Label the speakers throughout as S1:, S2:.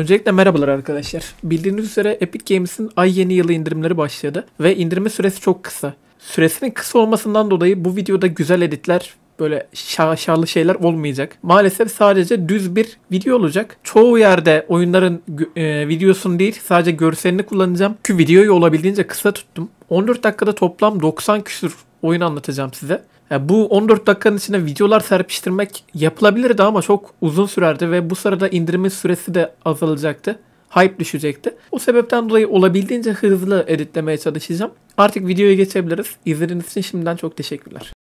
S1: Öncelikle merhabalar arkadaşlar. Bildiğiniz üzere Epic Games'in ay yeni yılı indirimleri başladı ve indirme süresi çok kısa. Süresinin kısa olmasından dolayı bu videoda güzel editler böyle şaşalı şeyler olmayacak. Maalesef sadece düz bir video olacak. Çoğu yerde oyunların e, videosunu değil sadece görselini kullanacağım. Çünkü videoyu olabildiğince kısa tuttum. 14 dakikada toplam 90 küsür oyun anlatacağım size. Yani bu 14 dakikanın içine videolar serpiştirmek yapılabilirdi ama çok uzun sürerdi ve bu sırada indirimin süresi de azalacaktı. Hype düşecekti. O sebepten dolayı olabildiğince hızlı editlemeye çalışacağım. Artık videoya geçebiliriz. İzlediğiniz için şimdiden çok teşekkürler.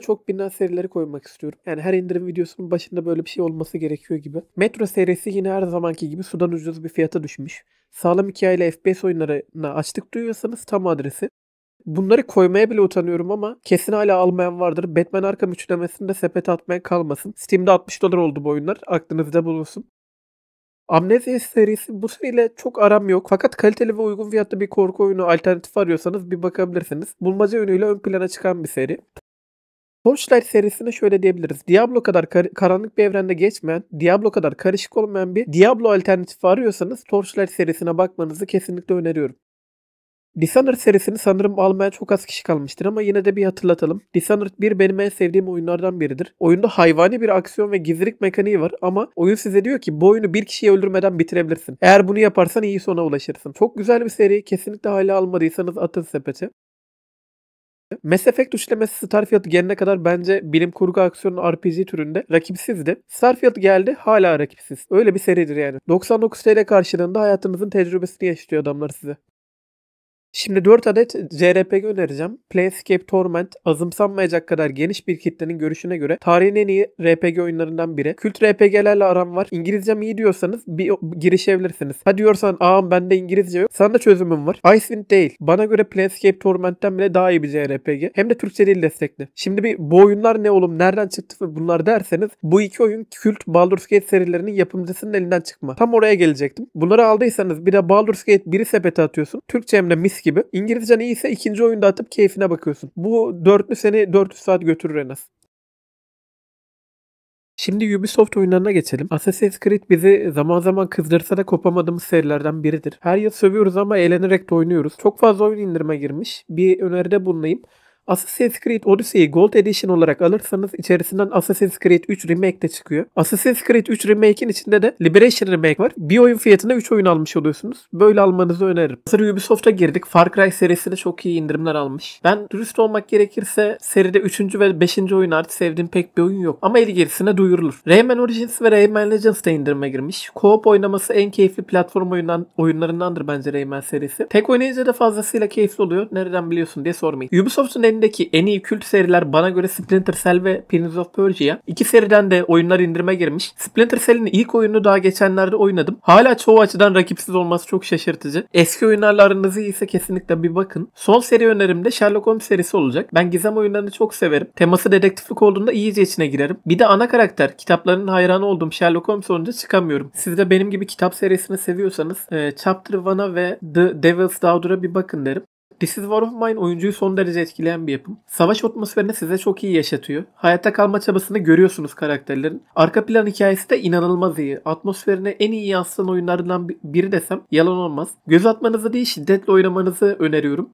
S1: çok bilinen serileri koymak istiyorum. Yani her indirim videosunun başında böyle bir şey olması gerekiyor gibi. Metro serisi yine her zamanki gibi sudan ucuz bir fiyata düşmüş. Sağlam hikayeyle FPS oyunlarına açtık duyuyorsanız tam adresi. Bunları koymaya bile utanıyorum ama kesin hala almayan vardır. Batman Arkham üçlemesini sepet atmaya kalmasın. Steam'de 60 dolar oldu bu oyunlar. Aklınızda bulunsun. Amnesia serisi bu seriyle çok aram yok. Fakat kaliteli ve uygun fiyatlı bir korku oyunu alternatif arıyorsanız bir bakabilirsiniz. Bulmaca yönüyle ön plana çıkan bir seri. Torchlight serisine şöyle diyebiliriz. Diablo kadar kar- karanlık bir evrende geçmeyen, Diablo kadar karışık olmayan bir Diablo alternatifi arıyorsanız Torchlight serisine bakmanızı kesinlikle öneriyorum. Dishonored serisini sanırım almaya çok az kişi kalmıştır ama yine de bir hatırlatalım. Dishonored 1 benim en sevdiğim oyunlardan biridir. Oyunda hayvani bir aksiyon ve gizlilik mekaniği var ama oyun size diyor ki bu oyunu bir kişiyi öldürmeden bitirebilirsin. Eğer bunu yaparsan iyi sona ulaşırsın. Çok güzel bir seri. Kesinlikle hala almadıysanız atın sepete. Mass Effect üçlemesi Starfield gelene kadar bence bilim kurgu aksiyonu RPG türünde rakipsizdi. Starfield geldi hala rakipsiz. Öyle bir seridir yani. 99 TL karşılığında hayatınızın tecrübesini yaşatıyor adamlar size. Şimdi 4 adet JRPG önereceğim. Planescape Torment azımsanmayacak kadar geniş bir kitlenin görüşüne göre tarihin en iyi RPG oyunlarından biri. Kült RPG'lerle aram var. İngilizcem iyi diyorsanız bir girişebilirsiniz. Ha diyorsan ağam bende İngilizce yok. Sana da çözümüm var. Icewind değil. Bana göre Planescape Torment'ten bile daha iyi bir JRPG. Hem de Türkçe dil destekli. Şimdi bir bu oyunlar ne oğlum nereden çıktı bunlar derseniz bu iki oyun kült Baldur's Gate serilerinin yapımcısının elinden çıkma. Tam oraya gelecektim. Bunları aldıysanız bir de Baldur's Gate 1'i sepete atıyorsun. Türkçe hem de mis tenis gibi. İngilizcen iyiyse ikinci oyunda atıp keyfine bakıyorsun. Bu dörtlü seni 400 saat götürür en az. Şimdi Ubisoft oyunlarına geçelim. Assassin's Creed bizi zaman zaman kızdırsa da kopamadığımız serilerden biridir. Her yıl sövüyoruz ama eğlenerek de oynuyoruz. Çok fazla oyun indirime girmiş. Bir öneride bulunayım. Assassin's Creed Odyssey'i Gold Edition olarak alırsanız içerisinden Assassin's Creed 3 Remake de çıkıyor. Assassin's Creed 3 Remake'in içinde de Liberation Remake var. Bir oyun fiyatına 3 oyun almış oluyorsunuz. Böyle almanızı öneririm. Hazır Ubisoft'a girdik. Far Cry serisi çok iyi indirimler almış. Ben dürüst olmak gerekirse seride 3. ve 5. oyun artık sevdiğim pek bir oyun yok. Ama el duyurulur. Rayman Origins ve Rayman Legends de indirime girmiş. Co-op oynaması en keyifli platform oyundan, oyunlarındandır bence Rayman serisi. Tek oynayınca da fazlasıyla keyifli oluyor. Nereden biliyorsun diye sormayın. Ubisoft'un en tarihindeki en iyi kült seriler bana göre Splinter Cell ve Prince of Persia. İki seriden de oyunlar indirime girmiş. Splinter Cell'in ilk oyununu daha geçenlerde oynadım. Hala çoğu açıdan rakipsiz olması çok şaşırtıcı. Eski oyunlarla aranız iyiyse kesinlikle bir bakın. Son seri önerim de Sherlock Holmes serisi olacak. Ben gizem oyunlarını çok severim. Teması dedektiflik olduğunda iyice içine girerim. Bir de ana karakter. Kitaplarının hayranı olduğum Sherlock Holmes olunca çıkamıyorum. Siz de benim gibi kitap serisini seviyorsanız e, Chapter 1'a ve The Devil's Daughter'a bir bakın derim. This is War of Mine oyuncuyu son derece etkileyen bir yapım. Savaş atmosferini size çok iyi yaşatıyor. Hayatta kalma çabasını görüyorsunuz karakterlerin. Arka plan hikayesi de inanılmaz iyi. Atmosferine en iyi yansıtan oyunlardan biri desem yalan olmaz. Göz atmanızı değil şiddetle oynamanızı öneriyorum.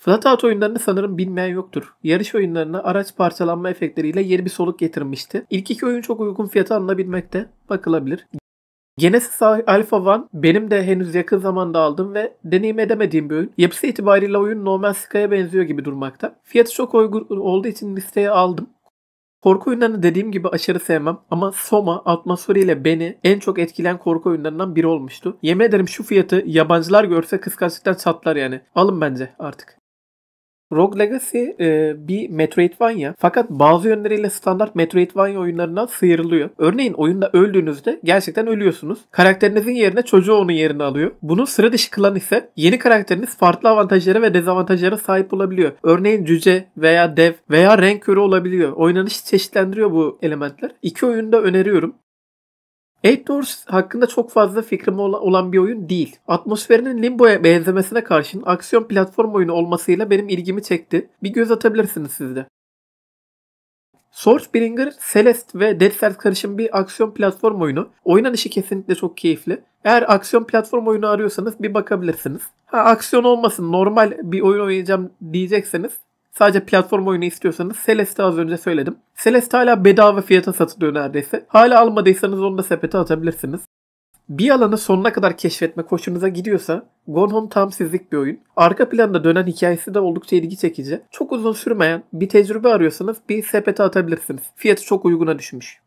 S1: Flatout oyunlarını sanırım bilmeyen yoktur. Yarış oyunlarına araç parçalanma efektleriyle yeni bir soluk getirmişti. İlk iki oyun çok uygun fiyata alınabilmekte. Bakılabilir. Genesis Alpha 1 benim de henüz yakın zamanda aldım ve deneyim edemediğim bir oyun. Yapısı itibariyle oyun No Man's Sky'a benziyor gibi durmakta. Fiyatı çok uygun olduğu için listeye aldım. Korku oyunlarını dediğim gibi aşırı sevmem ama Soma atmosferiyle beni en çok etkilen korku oyunlarından biri olmuştu. Yemin ederim şu fiyatı yabancılar görse kıskançlıktan çatlar yani. Alın bence artık. Rogue Legacy e, bir Metroidvania fakat bazı yönleriyle standart Metroidvania oyunlarından sıyrılıyor. Örneğin oyunda öldüğünüzde gerçekten ölüyorsunuz. Karakterinizin yerine çocuğu onun yerini alıyor. Bunu sıra dışı kılan ise yeni karakteriniz farklı avantajlara ve dezavantajlara sahip olabiliyor. Örneğin cüce veya dev veya renk körü olabiliyor. Oynanışı çeşitlendiriyor bu elementler. İki oyunda öneriyorum. Eight Doors hakkında çok fazla fikrim olan bir oyun değil. Atmosferinin Limbo'ya benzemesine karşın aksiyon platform oyunu olmasıyla benim ilgimi çekti. Bir göz atabilirsiniz siz de. Sourcebringer, Celeste ve Dead Cells karışım bir aksiyon platform oyunu. Oynanışı kesinlikle çok keyifli. Eğer aksiyon platform oyunu arıyorsanız bir bakabilirsiniz. Ha aksiyon olmasın normal bir oyun oynayacağım diyecekseniz Sadece platform oyunu istiyorsanız Celeste az önce söyledim. Celeste hala bedava fiyata satılıyor neredeyse. Hala almadıysanız onu da sepete atabilirsiniz. Bir alanı sonuna kadar keşfetme koşunuza gidiyorsa Gone Home tam sizlik bir oyun. Arka planda dönen hikayesi de oldukça ilgi çekici. Çok uzun sürmeyen bir tecrübe arıyorsanız bir sepete atabilirsiniz. Fiyatı çok uyguna düşmüş.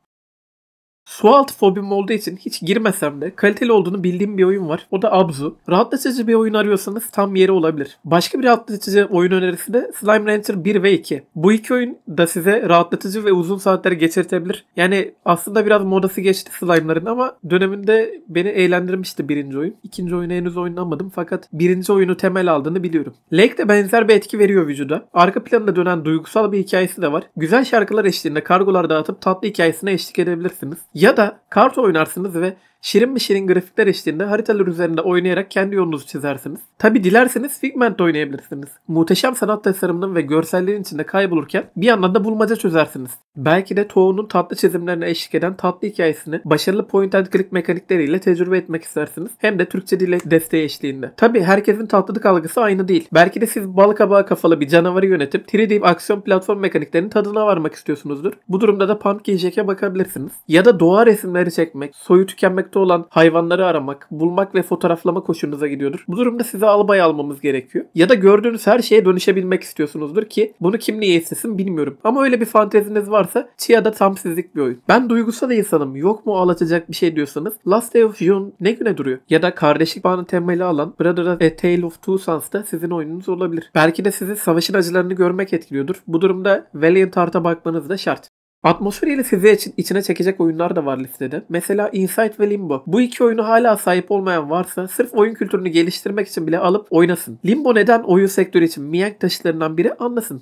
S1: Sualtı fobim olduğu için hiç girmesem de kaliteli olduğunu bildiğim bir oyun var. O da Abzu. Rahatlatıcı bir oyun arıyorsanız tam yeri olabilir. Başka bir rahatlatıcı oyun önerisi de Slime Rancher 1 ve 2. Bu iki oyun da size rahatlatıcı ve uzun saatler geçirtebilir. Yani aslında biraz modası geçti slime'ların ama döneminde beni eğlendirmişti birinci oyun. İkinci oyunu henüz oynamadım fakat birinci oyunu temel aldığını biliyorum. Lake de benzer bir etki veriyor vücuda. Arka planında dönen duygusal bir hikayesi de var. Güzel şarkılar eşliğinde kargolar dağıtıp tatlı hikayesine eşlik edebilirsiniz. Ya da kart oynarsınız ve Şirin bir şirin grafikler eşliğinde haritalar üzerinde oynayarak kendi yolunuzu çizersiniz. Tabi dilerseniz Figment oynayabilirsiniz. Muhteşem sanat tasarımının ve görsellerin içinde kaybolurken bir yandan da bulmaca çözersiniz. Belki de Toğ'un tatlı çizimlerine eşlik eden tatlı hikayesini başarılı point and click mekanikleriyle tecrübe etmek istersiniz. Hem de Türkçe dile desteği eşliğinde. Tabi herkesin tatlılık algısı aynı değil. Belki de siz bal kabağı kafalı bir canavarı yönetip 3D aksiyon platform mekaniklerinin tadına varmak istiyorsunuzdur. Bu durumda da Pumpkin Jack'e bakabilirsiniz. Ya da doğa resimleri çekmek, soyu tükenmek sokakta olan hayvanları aramak, bulmak ve fotoğraflama koşunuza gidiyordur. Bu durumda size albay almamız gerekiyor. Ya da gördüğünüz her şeye dönüşebilmek istiyorsunuzdur ki bunu kim niye istesin bilmiyorum. Ama öyle bir fanteziniz varsa Chia da tam sizlik bir oyun. Ben duygusal insanım yok mu ağlatacak bir şey diyorsanız Last Day of June ne güne duruyor? Ya da kardeşlik bağını temeli alan Brother A Tale of Two Sons da sizin oyununuz olabilir. Belki de sizi savaşın acılarını görmek etkiliyordur. Bu durumda Valiant Heart'a bakmanız da şart. Atmosferiyle sizi için içine çekecek oyunlar da var listede. Mesela Insight ve Limbo. Bu iki oyunu hala sahip olmayan varsa sırf oyun kültürünü geliştirmek için bile alıp oynasın. Limbo neden oyun sektörü için miyank taşlarından biri anlasın.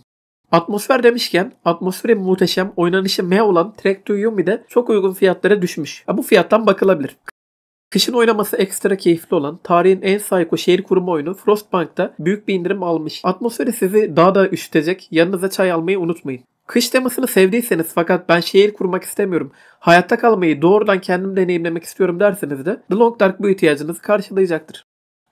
S1: Atmosfer demişken atmosferi muhteşem oynanışı M olan Trek to Yumi de çok uygun fiyatlara düşmüş. Ya bu fiyattan bakılabilir. Kışın oynaması ekstra keyifli olan tarihin en psycho şehir kurumu oyunu Frostpunk'ta büyük bir indirim almış. Atmosferi sizi daha da üşütecek yanınıza çay almayı unutmayın. Kış temasını sevdiyseniz fakat ben şehir kurmak istemiyorum, hayatta kalmayı doğrudan kendim deneyimlemek istiyorum derseniz de The Long Dark bu ihtiyacınızı karşılayacaktır.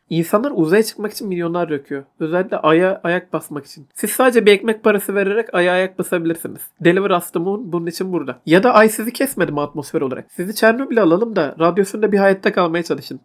S1: İnsanlar uzaya çıkmak için milyonlar döküyor. Özellikle aya ayak basmak için. Siz sadece bir ekmek parası vererek aya ayak basabilirsiniz. Deliver Us the Moon bunun için burada. Ya da ay sizi kesmedi mi atmosfer olarak? Sizi Çernobil'e alalım da radyosunda bir hayatta kalmaya çalışın.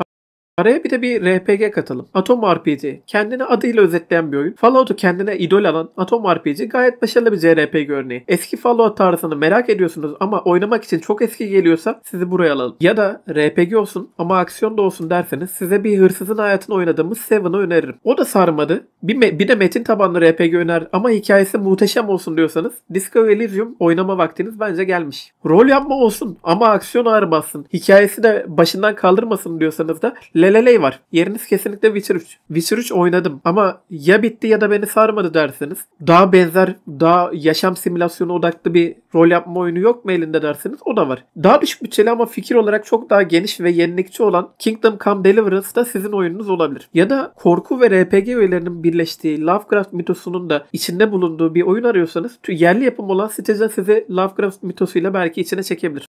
S1: Araya bir de bir RPG katalım. Atom RPG. Kendini adıyla özetleyen bir oyun. Fallout'u kendine idol alan Atom RPG gayet başarılı bir JRPG örneği. Eski Fallout tarzını merak ediyorsunuz ama oynamak için çok eski geliyorsa sizi buraya alalım. Ya da RPG olsun ama aksiyon da olsun derseniz size bir hırsızın hayatını oynadığımız Seven'ı öneririm. O da sarmadı. Bir, bir de metin tabanlı RPG öner ama hikayesi muhteşem olsun diyorsanız Disco Elysium oynama vaktiniz bence gelmiş. Rol yapma olsun ama aksiyon ağır bassın. Hikayesi de başından kaldırmasın diyorsanız da Le Galilei var. Yeriniz kesinlikle Witcher 3. Witcher 3 oynadım ama ya bitti ya da beni sarmadı dersiniz. Daha benzer, daha yaşam simülasyonu odaklı bir rol yapma oyunu yok mu elinde dersiniz o da var. Daha düşük bütçeli ama fikir olarak çok daha geniş ve yenilikçi olan Kingdom Come Deliverance da sizin oyununuz olabilir. Ya da korku ve RPG öğelerinin birleştiği Lovecraft mitosunun da içinde bulunduğu bir oyun arıyorsanız yerli yapım olan Citizen sizi Lovecraft mitosuyla belki içine çekebilir.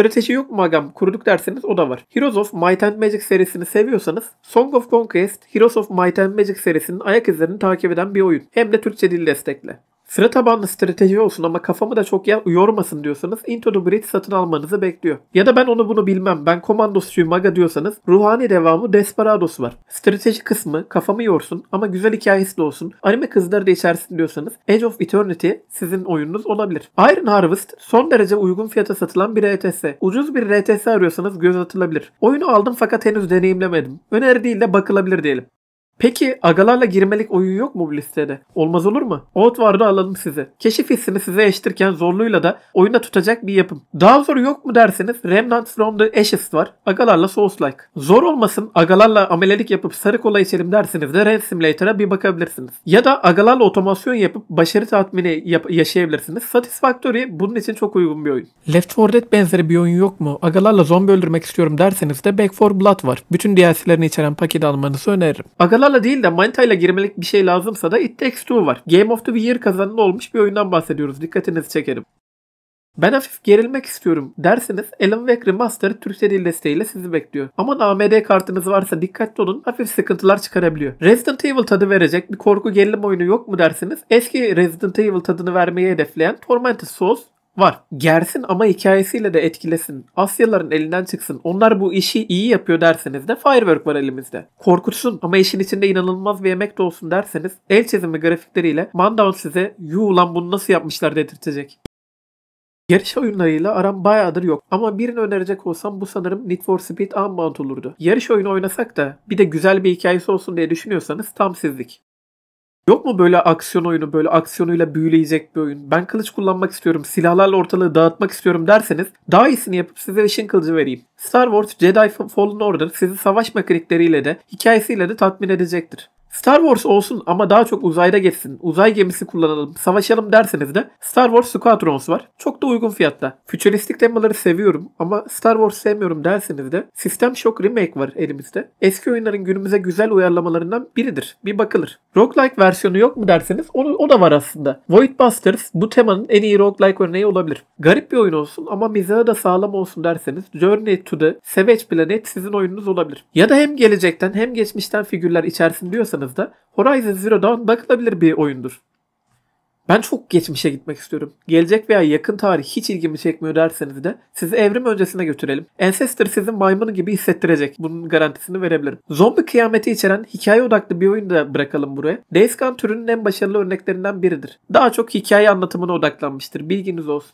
S1: Strateji yok mu agam kurduk derseniz o da var. Heroes of Might and Magic serisini seviyorsanız Song of Conquest, Heroes of Might and Magic serisinin ayak izlerini takip eden bir oyun. Hem de Türkçe dil destekle. Sıra tabanlı strateji olsun ama kafamı da çok yormasın diyorsanız Into the Bridge satın almanızı bekliyor. Ya da ben onu bunu bilmem ben komandosçuyum maga diyorsanız ruhani devamı Desperados var. Strateji kısmı kafamı yorsun ama güzel hikayesi de olsun. Anime kızları da içersin diyorsanız Age of Eternity sizin oyununuz olabilir. Iron Harvest son derece uygun fiyata satılan bir RTS. Ucuz bir RTS arıyorsanız göz atılabilir. Oyunu aldım fakat henüz deneyimlemedim. Öneri değil de bakılabilir diyelim. Peki agalarla girmelik oyun yok mu bu listede? Olmaz olur mu? Ot vardı alalım size. Keşif hissini size eştirken zorluğuyla da oyunda tutacak bir yapım. Daha zor yok mu derseniz Remnant from the Ashes var. Agalarla Souls like. Zor olmasın agalarla amelelik yapıp sarı kola içelim derseniz de Red Simulator'a bir bakabilirsiniz. Ya da agalarla otomasyon yapıp başarı tatmini yap- yaşayabilirsiniz. Satisfactory bunun için çok uygun bir oyun. Left 4 Dead benzeri bir oyun yok mu? Agalarla zombi öldürmek istiyorum derseniz de Back 4 Blood var. Bütün DLC'lerini içeren paketi almanızı öneririm. Agalarla Bunlarla değil de manitayla girmelik bir şey lazımsa da It Takes Two var. Game of the Year kazanını olmuş bir oyundan bahsediyoruz. Dikkatinizi çekerim. Ben hafif gerilmek istiyorum derseniz Alan Wake Remastered Türkçe dil desteğiyle sizi bekliyor. Ama AMD kartınız varsa dikkatli olun hafif sıkıntılar çıkarabiliyor. Resident Evil tadı verecek bir korku gerilim oyunu yok mu dersiniz? eski Resident Evil tadını vermeyi hedefleyen Tormented Souls var. Gersin ama hikayesiyle de etkilesin. Asyaların elinden çıksın. Onlar bu işi iyi yapıyor derseniz de Firework var elimizde. Korkutsun ama işin içinde inanılmaz bir emek de olsun derseniz el çizimi grafikleriyle Mandown size yuh lan bunu nasıl yapmışlar dedirtecek. Yarış oyunlarıyla aram bayağıdır yok ama birini önerecek olsam bu sanırım Need for Speed Unbound olurdu. Yarış oyunu oynasak da bir de güzel bir hikayesi olsun diye düşünüyorsanız tam sizlik. Yok mu böyle aksiyon oyunu, böyle aksiyonuyla büyüleyecek bir oyun? Ben kılıç kullanmak istiyorum, silahlarla ortalığı dağıtmak istiyorum derseniz daha iyisini yapıp size ışın kılıcı vereyim. Star Wars Jedi Fallen Order sizi savaş mekanikleriyle de, hikayesiyle de tatmin edecektir. Star Wars olsun ama daha çok uzayda geçsin, uzay gemisi kullanalım, savaşalım derseniz de Star Wars Squadrons var. Çok da uygun fiyatta. Fütüristik temaları seviyorum ama Star Wars sevmiyorum derseniz de System Shock Remake var elimizde. Eski oyunların günümüze güzel uyarlamalarından biridir. Bir bakılır. Roguelike versiyonu yok mu derseniz onu, o da var aslında. Void Busters bu temanın en iyi roguelike örneği olabilir. Garip bir oyun olsun ama mizahı da sağlam olsun derseniz Journey to the Savage Planet sizin oyununuz olabilir. Ya da hem gelecekten hem geçmişten figürler içersin diyorsanız istiyorsanız da Horizon Zero Dawn bakılabilir bir oyundur. Ben çok geçmişe gitmek istiyorum. Gelecek veya yakın tarih hiç ilgimi çekmiyor derseniz de sizi evrim öncesine götürelim. Ancestor sizin maymunu gibi hissettirecek. Bunun garantisini verebilirim. Zombi kıyameti içeren hikaye odaklı bir oyun da bırakalım buraya. Days Gone türünün en başarılı örneklerinden biridir. Daha çok hikaye anlatımına odaklanmıştır. Bilginiz olsun.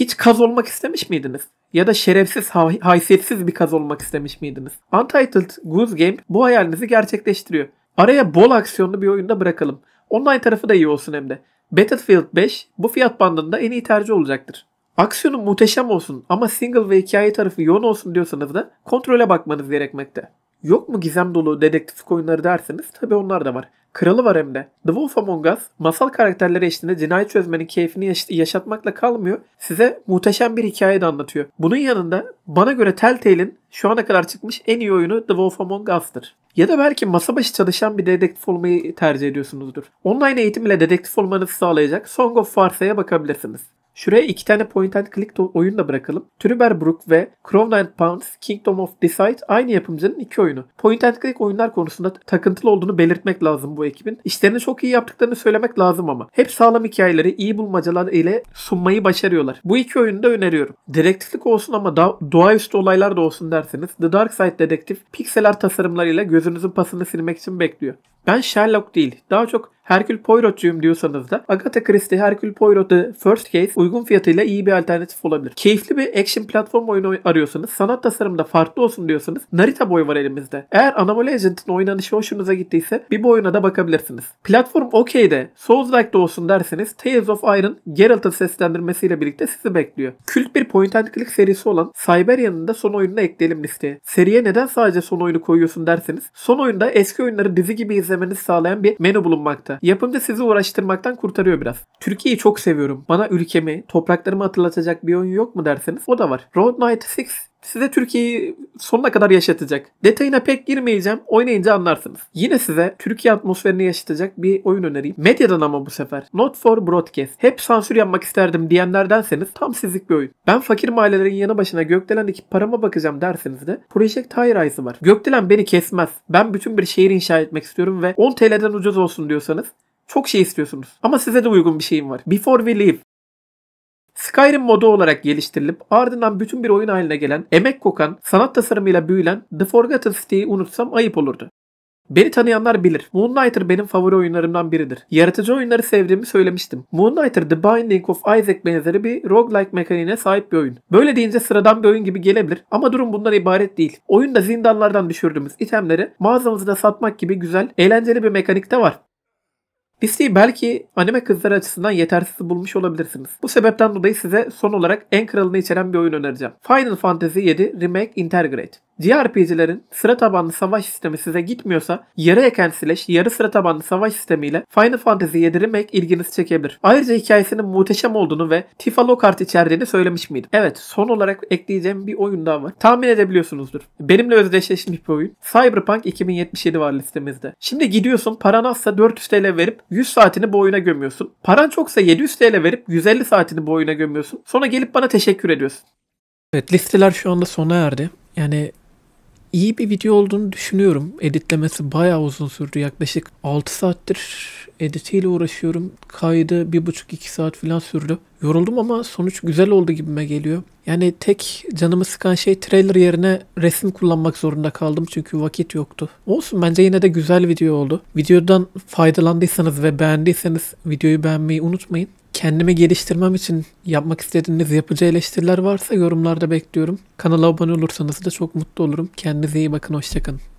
S1: Hiç kaz olmak istemiş miydiniz? Ya da şerefsiz, hay haysiyetsiz bir kaz olmak istemiş miydiniz? Untitled Goose Game bu hayalinizi gerçekleştiriyor. Araya bol aksiyonlu bir oyunda bırakalım. Online tarafı da iyi olsun hem de. Battlefield 5 bu fiyat bandında en iyi tercih olacaktır. Aksiyonu muhteşem olsun ama single ve hikaye tarafı yoğun olsun diyorsanız da kontrole bakmanız gerekmekte. Yok mu gizem dolu dedektif oyunları derseniz tabi onlar da var. Kralı var hem de. The Wolf Among Us masal karakterleri eşliğinde cinayet çözmenin keyfini yaş- yaşatmakla kalmıyor. Size muhteşem bir hikaye de anlatıyor. Bunun yanında bana göre Telltale'in şu ana kadar çıkmış en iyi oyunu The Wolf Among Us'tır. Ya da belki masa başı çalışan bir dedektif olmayı tercih ediyorsunuzdur. Online eğitim ile dedektif olmanızı sağlayacak Song of Farse'ye bakabilirsiniz. Şuraya iki tane point and click oyun da bırakalım. Brook ve Crown and Pounds Kingdom of Decide aynı yapımcının iki oyunu. Point and click oyunlar konusunda takıntılı olduğunu belirtmek lazım bu ekibin. İşlerini çok iyi yaptıklarını söylemek lazım ama. Hep sağlam hikayeleri iyi bulmacalar ile sunmayı başarıyorlar. Bu iki oyunu da öneriyorum. Direktiflik olsun ama da doğaüstü olaylar da olsun derseniz The Dark Side Dedektif pikseler tasarımlarıyla gözünüzün pasını silmek için bekliyor. Ben Sherlock değil, daha çok Herkül Poirot'cuyum diyorsanız da Agatha Christie Herkül Poirot First Case uygun fiyatıyla iyi bir alternatif olabilir. Keyifli bir action platform oyunu arıyorsanız, sanat tasarımda farklı olsun diyorsanız Narita Boy var elimizde. Eğer Anomaly Agent'in oynanışı hoşunuza gittiyse bir bu oyuna da bakabilirsiniz. Platform okeyde Souls-like'da olsun derseniz Tales of Iron Geralt'ın seslendirmesiyle birlikte sizi bekliyor. Kült bir point and click serisi olan Cyberia'nın da son oyununu ekleyelim listeye. Seriye neden sadece son oyunu koyuyorsun derseniz son oyunda eski oyunları dizi gibi izlemenizi sağlayan bir menü bulunmakta yapmakta. Yapımcı sizi uğraştırmaktan kurtarıyor biraz. Türkiye'yi çok seviyorum. Bana ülkemi, topraklarımı hatırlatacak bir oyun yok mu derseniz o da var. Road Night 6 size Türkiye'yi sonuna kadar yaşatacak. Detayına pek girmeyeceğim. Oynayınca anlarsınız. Yine size Türkiye atmosferini yaşatacak bir oyun önereyim. Medyadan ama bu sefer. Not for Broadcast. Hep sansür yapmak isterdim diyenlerdenseniz tam sizlik bir oyun. Ben fakir mahallelerin yanı başına Gökdelen ekip parama bakacağım derseniz de Project Highrise'ı var. Gökdelen beni kesmez. Ben bütün bir şehir inşa etmek istiyorum ve 10 TL'den ucuz olsun diyorsanız çok şey istiyorsunuz. Ama size de uygun bir şeyim var. Before we leave Skyrim modu olarak geliştirilip ardından bütün bir oyun haline gelen, emek kokan, sanat tasarımıyla büyülen The Forgotten City'yi unutsam ayıp olurdu. Beni tanıyanlar bilir. Moonlighter benim favori oyunlarımdan biridir. Yaratıcı oyunları sevdiğimi söylemiştim. Moonlighter The Binding of Isaac benzeri bir roguelike mekaniğine sahip bir oyun. Böyle deyince sıradan bir oyun gibi gelebilir ama durum bundan ibaret değil. Oyunda zindanlardan düşürdüğümüz itemleri mağazamızda satmak gibi güzel, eğlenceli bir mekanik de var. Listeyi belki anime kızları açısından yetersiz bulmuş olabilirsiniz. Bu sebepten dolayı size son olarak en kralını içeren bir oyun önereceğim. Final Fantasy 7 Remake Integrate. JRPG'lerin sıra tabanlı savaş sistemi size gitmiyorsa yarı eken slash yarı sıra tabanlı savaş sistemiyle Final Fantasy 7 Remake ilginizi çekebilir. Ayrıca hikayesinin muhteşem olduğunu ve Tifa Lockhart içerdiğini söylemiş miydim? Evet son olarak ekleyeceğim bir oyun daha var. Tahmin edebiliyorsunuzdur. Benimle özdeşleşmiş bir oyun. Cyberpunk 2077 var listemizde. Şimdi gidiyorsun paran azsa 400 TL verip 100 saatini bu oyuna gömüyorsun. Paran çoksa 700 TL verip 150 saatini bu oyuna gömüyorsun. Sonra gelip bana teşekkür ediyorsun. Evet listeler şu anda sona erdi. Yani iyi bir video olduğunu düşünüyorum. Editlemesi bayağı uzun sürdü. Yaklaşık 6 saattir editiyle uğraşıyorum. Kaydı 1,5-2 saat falan sürdü. Yoruldum ama sonuç güzel oldu gibime geliyor. Yani tek canımı sıkan şey trailer yerine resim kullanmak zorunda kaldım çünkü vakit yoktu. Olsun bence yine de güzel video oldu. Videodan faydalandıysanız ve beğendiyseniz videoyu beğenmeyi unutmayın kendimi geliştirmem için yapmak istediğiniz yapıcı eleştiriler varsa yorumlarda bekliyorum. Kanala abone olursanız da çok mutlu olurum. Kendinize iyi bakın, hoşçakalın.